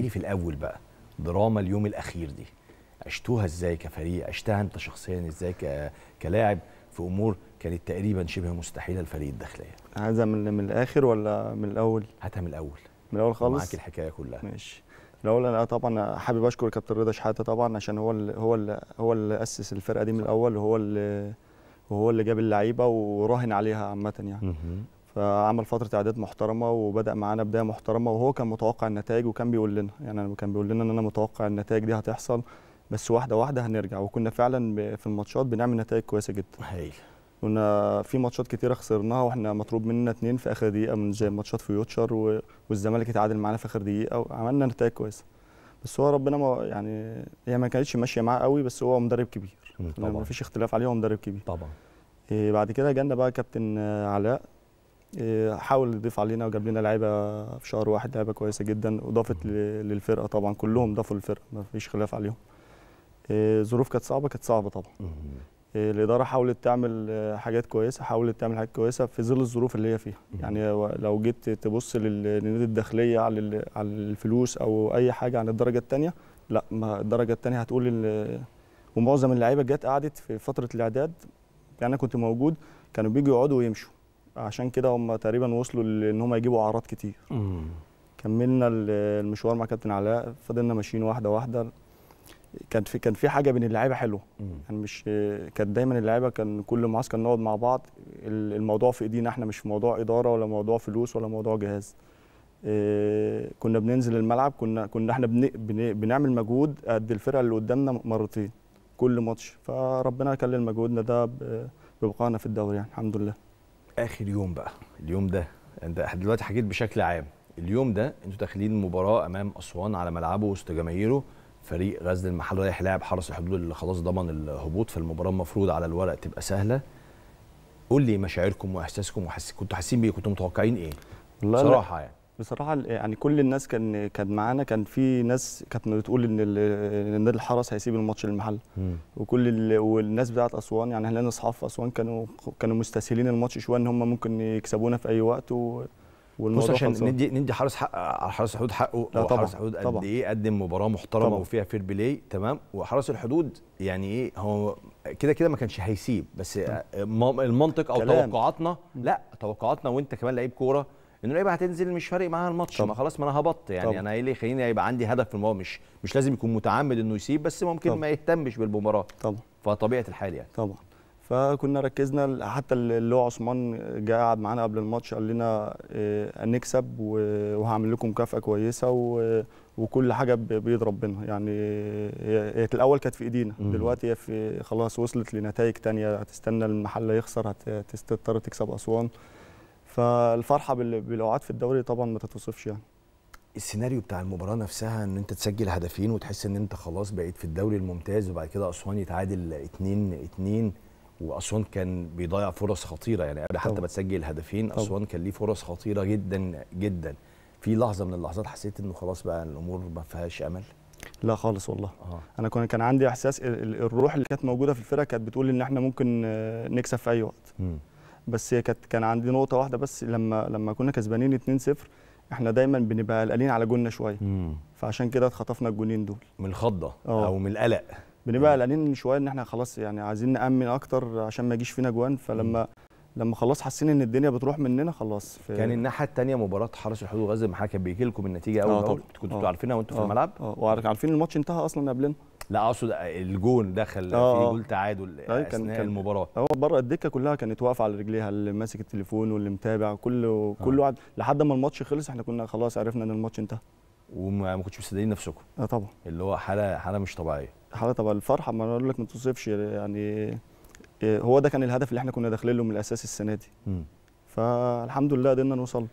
لي في الاول بقى دراما اليوم الاخير دي عشتوها ازاي كفريق عشتها انت شخصيا ازاي ك... كلاعب في امور كانت تقريبا شبه مستحيله الفريق الداخليه عايزها من من الاخر ولا من الاول هاتها من الاول من الاول خالص معاك الحكايه كلها ماشي الاول انا طبعا حابب اشكر كابتن رضا شحاته طبعا عشان هو اللي هو اللي هو اللي اسس الفرقه دي من الاول وهو اللي وهو اللي جاب اللعيبه وراهن عليها عامه يعني فعمل فتره اعداد محترمه وبدا معانا بدايه محترمه وهو كان متوقع النتائج وكان بيقول لنا يعني كان بيقول لنا ان انا متوقع النتائج دي هتحصل بس واحده واحده هنرجع وكنا فعلا في الماتشات بنعمل نتائج كويسه جدا هايل كنا في ماتشات كتيره خسرناها واحنا مطلوب مننا اتنين في اخر دقيقه من زي ماتشات فيوتشر والزمالك اتعادل معانا في اخر دقيقه وعملنا نتائج كويسه بس هو ربنا ما يعني هي ما كانتش ماشيه معاه قوي بس هو مدرب كبير طبعا ما فيش اختلاف عليه هو مدرب كبير طبعا إيه بعد كده جانا بقى كابتن علاء آه، حاول يضيف علينا وجاب لنا لعيبه في شهر واحد لعيبه كويسه جدا اضافت للفرقه طبعا كلهم ضافوا للفرقه ما فيش خلاف عليهم آه، ظروف كانت صعبه كانت صعبه طبعا آه، الاداره حاولت تعمل حاجات كويسه حاولت تعمل حاجات كويسه في ظل الظروف اللي هي فيها يعني لو جيت تبص للنادي الداخليه على على الفلوس او اي حاجه عن الدرجه الثانيه لا ما الدرجه الثانيه هتقول ومعظم اللعيبه جت قعدت في فتره الاعداد يعني انا كنت موجود كانوا بيجوا يقعدوا ويمشوا عشان كده هم تقريبا وصلوا لان هم يجيبوا اعراض كتير مم. كملنا المشوار مع كابتن علاء فضلنا ماشيين واحده واحده كان في كان في حاجه بين اللعيبه حلوه يعني مش كانت دايما اللعيبه كان كل معسكر نقعد مع بعض الموضوع في ايدينا احنا مش في موضوع اداره ولا موضوع فلوس ولا موضوع جهاز آه، كنا بننزل الملعب كنا كنا احنا بن بن بنعمل مجهود قد الفرقه اللي قدامنا مرتين كل ماتش فربنا كلل مجهودنا ده ببقائنا في الدوري يعني الحمد لله اخر يوم بقى اليوم ده انت دلوقتي حكيت بشكل عام اليوم ده انتوا داخلين مباراه امام اسوان على ملعبه وسط جماهيره فريق غزل المحل رايح لاعب حرس الحدود اللي خلاص ضمن الهبوط فالمباراه المفروض على الورق تبقى سهله قول لي مشاعركم واحساسكم وحس... كنتوا حاسين بايه كنتوا متوقعين ايه بصراحه يعني بصراحه يعني كل الناس كان كان معانا كان في ناس كانت بتقول ان النادي الحرس هيسيب الماتش للمحل وكل والناس بتاعت اسوان يعني اهلنا اصحاب في اسوان كانوا كانوا مستسهلين الماتش شويه ان هم ممكن يكسبونا في اي وقت والموضوع بص عشان ندي ندي حارس حق حارس الحدود حقه لا طبعا حارس الحدود قد ايه قدم مباراه محترمه طبعًا. وفيها فير بلاي تمام وحارس الحدود يعني ايه هو كده كده ما كانش هيسيب بس المنطق او كلام. توقعاتنا لا توقعاتنا وانت كمان لعيب كوره اللعيبه هتنزل مش فارق معاها الماتش ما خلاص ما انا هبط يعني طب. انا يعني ايه اللي يخليني يبقى عندي هدف في المباراه مش مش لازم يكون متعمد انه يسيب بس ممكن طب. ما يهتمش بالمباراه طبعا فطبيعه الحال يعني طبعا فكنا ركزنا حتى اللي هو عثمان جه قعد معانا قبل الماتش قال لنا إيه نكسب وهعمل لكم مكافاه كويسه وكل حاجه بيد ربنا يعني هي الاول كانت في ايدينا دلوقتي هي في خلاص وصلت لنتائج ثانيه هتستنى المحله يخسر هتضطر تكسب اسوان فالفرحه بالاوعاد في الدوري طبعا ما تتوصفش يعني السيناريو بتاع المباراه نفسها ان انت تسجل هدفين وتحس ان انت خلاص بقيت في الدوري الممتاز وبعد كده اسوان يتعادل 2 2 واسوان كان بيضيع فرص خطيره يعني قبل حتى ما تسجل هدفين اسوان كان ليه فرص خطيره جدا جدا في لحظه من اللحظات حسيت انه خلاص بقى الامور ما فيهاش امل لا خالص والله آه. انا كان كان عندي احساس الروح اللي كانت موجوده في الفرقه كانت بتقول ان احنا ممكن آه، نكسب في اي وقت م. بس هي كانت كان عندي نقطه واحده بس لما لما كنا كسبانين 2-0 احنا دايما بنبقى قلقانين على جولنا شويه مم. فعشان كده اتخطفنا الجولين دول من الخضه اه. او من القلق بنبقى قلقانين شويه ان احنا خلاص يعني عايزين نامن اكتر عشان ما يجيش فينا جوان فلما مم. لما خلاص حاسين ان الدنيا بتروح مننا خلاص في كان الناحيه الثانيه مباراه حرس الحدود غزه المحله كان بيجي لكم النتيجه اول اه، اول كنتوا اه. عارفينها وانتوا في الملعب اه وعارفين الماتش انتهى اصلا قبلنا لا اقصد الجون دخل آه، في آه. جول تعادل يعني كان كان المباراه هو بره الدكه كلها كانت واقفه على رجليها اللي ماسك التليفون واللي متابع كله آه. كل واحد لحد ما الماتش خلص احنا كنا خلاص عرفنا ان الماتش انتهى وما كنتش مصدقين نفسكم اه طبعا اللي هو حاله حاله مش طبيعيه حاله طبعا الفرحه ما اقول لك ما توصفش يعني هو ده كان الهدف اللي احنا كنا داخلين له من الاساس السنه دي م. فالحمد لله قدرنا نوصل